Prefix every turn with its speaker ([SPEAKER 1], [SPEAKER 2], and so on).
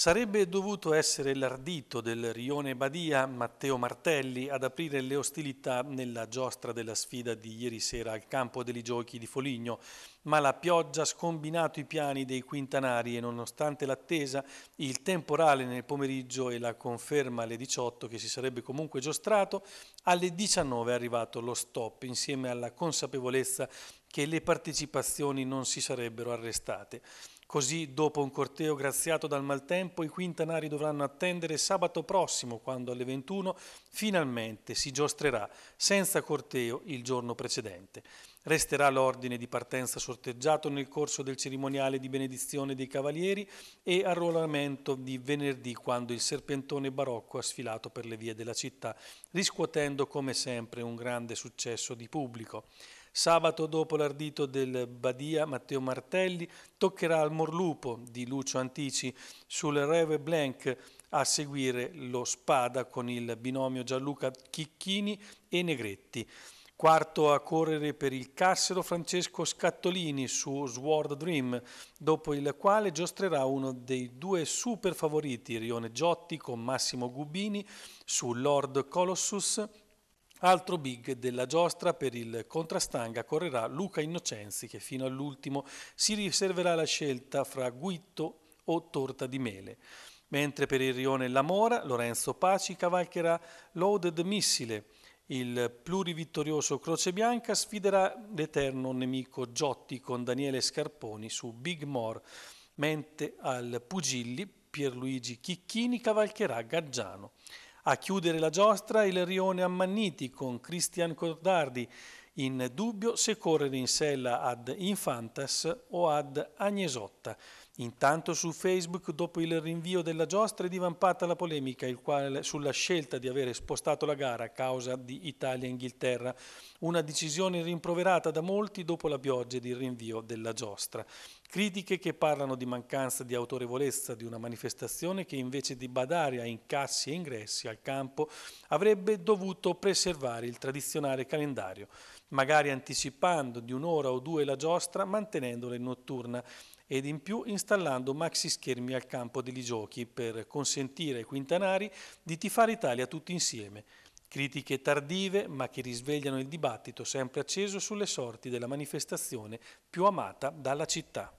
[SPEAKER 1] Sarebbe dovuto essere l'ardito del Rione Badia Matteo Martelli ad aprire le ostilità nella giostra della sfida di ieri sera al campo degli giochi di Foligno, ma la pioggia ha scombinato i piani dei quintanari e nonostante l'attesa, il temporale nel pomeriggio e la conferma alle 18 che si sarebbe comunque giostrato, alle 19 è arrivato lo stop insieme alla consapevolezza che le partecipazioni non si sarebbero arrestate. Così, dopo un corteo graziato dal maltempo, i quintanari dovranno attendere sabato prossimo, quando alle 21 finalmente si giostrerà senza corteo il giorno precedente. Resterà l'ordine di partenza sorteggiato nel corso del cerimoniale di benedizione dei cavalieri e arruolamento di venerdì, quando il serpentone barocco ha sfilato per le vie della città, riscuotendo come sempre un grande successo di pubblico. Sabato dopo l'ardito del Badia Matteo Martelli toccherà al Morlupo di Lucio Antici sul Reve Blanc a seguire lo Spada con il binomio Gianluca Chicchini e Negretti. Quarto a correre per il Cassero Francesco Scattolini su Sword Dream, dopo il quale giostrerà uno dei due super favoriti Rione Giotti con Massimo Gubini su Lord Colossus Altro big della giostra per il contrastanga correrà Luca Innocenzi che fino all'ultimo si riserverà la scelta fra guitto o torta di mele. Mentre per il rione La Mora Lorenzo Paci cavalcherà Loaded Missile. Il plurivittorioso Croce Bianca sfiderà l'eterno nemico Giotti con Daniele Scarponi su Big More, mentre al Pugilli Pierluigi Chicchini cavalcherà Gaggiano. A chiudere la giostra il rione Ammanniti con Cristian Cordardi, in dubbio se correre in sella ad Infantas o ad Agnesotta. Intanto su Facebook, dopo il rinvio della giostra, è divampata la polemica quale, sulla scelta di avere spostato la gara a causa di Italia-Inghilterra, una decisione rimproverata da molti dopo la pioggia di rinvio della giostra. Critiche che parlano di mancanza di autorevolezza di una manifestazione che invece di badare a incassi e ingressi al campo avrebbe dovuto preservare il tradizionale calendario, magari anticipando di un'ora o due la giostra mantenendola in notturna ed in più installando maxi schermi al campo degli giochi per consentire ai quintanari di tifare Italia tutti insieme. Critiche tardive ma che risvegliano il dibattito sempre acceso sulle sorti della manifestazione più amata dalla città.